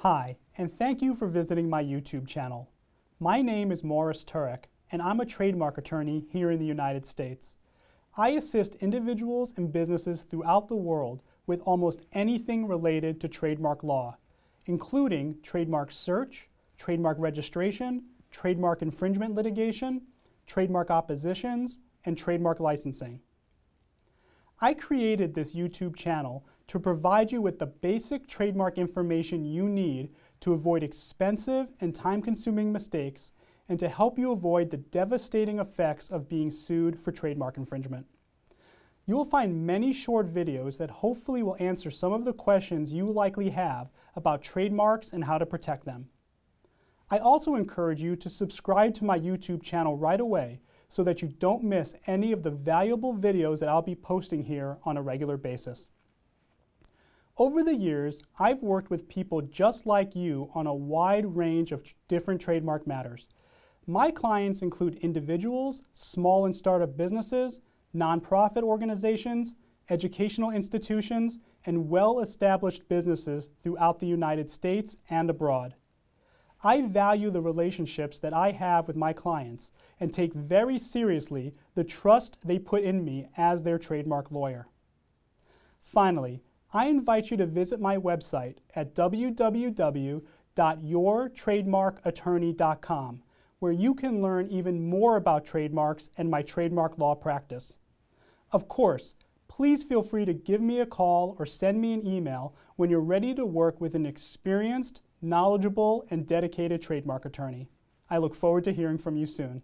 Hi, and thank you for visiting my YouTube channel. My name is Morris Turek, and I'm a trademark attorney here in the United States. I assist individuals and businesses throughout the world with almost anything related to trademark law, including trademark search, trademark registration, trademark infringement litigation, trademark oppositions, and trademark licensing. I created this YouTube channel to provide you with the basic trademark information you need to avoid expensive and time-consuming mistakes and to help you avoid the devastating effects of being sued for trademark infringement. You will find many short videos that hopefully will answer some of the questions you likely have about trademarks and how to protect them. I also encourage you to subscribe to my YouTube channel right away so that you don't miss any of the valuable videos that I'll be posting here on a regular basis. Over the years, I've worked with people just like you on a wide range of different trademark matters. My clients include individuals, small and startup businesses, nonprofit organizations, educational institutions, and well established businesses throughout the United States and abroad. I value the relationships that I have with my clients and take very seriously the trust they put in me as their trademark lawyer. Finally, I invite you to visit my website at www.yourtrademarkattorney.com, where you can learn even more about trademarks and my trademark law practice. Of course, please feel free to give me a call or send me an email when you're ready to work with an experienced, knowledgeable, and dedicated trademark attorney. I look forward to hearing from you soon.